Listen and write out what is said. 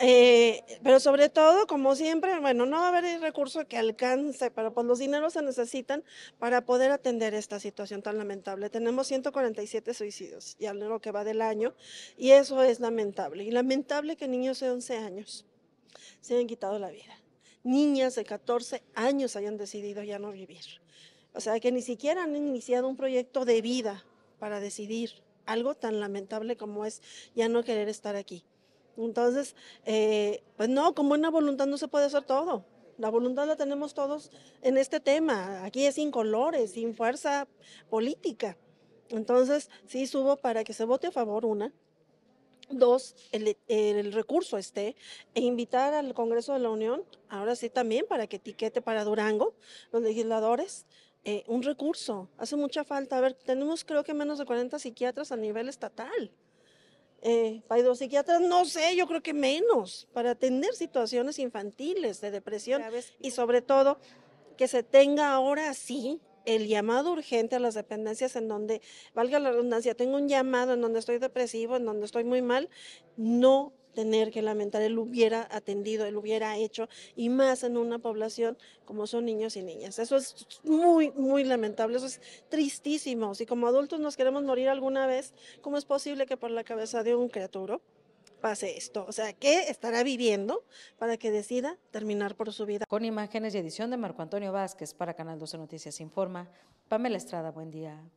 Eh, pero sobre todo, como siempre, bueno, no va a haber recurso que alcance, pero pues los dineros se necesitan para poder atender esta situación tan lamentable. Tenemos 147 suicidios, ya lo que va del año, y eso es lamentable. Y lamentable que niños de 11 años se hayan quitado la vida. Niñas de 14 años hayan decidido ya no vivir. O sea, que ni siquiera han iniciado un proyecto de vida para decidir algo tan lamentable como es ya no querer estar aquí. Entonces, eh, pues no, con buena voluntad no se puede hacer todo. La voluntad la tenemos todos en este tema. Aquí es sin colores, sin fuerza política. Entonces, sí subo para que se vote a favor una. Dos, el, recurso esté e invitar al Congreso de la Unión, ahora sí también para que etiquete para Durango, los legisladores, eh, un recurso. Hace mucha falta. A ver, tenemos creo que menos de 40 psiquiatras a nivel estatal. Eh, no sé, yo creo que menos, para atender situaciones infantiles de depresión y sobre todo que se tenga ahora sí el llamado urgente a las dependencias en donde, valga la redundancia, tengo un llamado en donde estoy depresivo, en donde estoy muy mal, no tener que lamentar, él hubiera atendido, él hubiera hecho, y más en una población como son niños y niñas. Eso es muy, muy lamentable, eso es tristísimo. Si como adultos nos queremos morir alguna vez, ¿cómo es posible que por la cabeza de un criaturo pase esto? O sea, ¿qué estará viviendo para que decida terminar por su vida? Con imágenes y edición de Marco Antonio Vázquez para Canal 12 Noticias Informa, Pamela Estrada, buen día.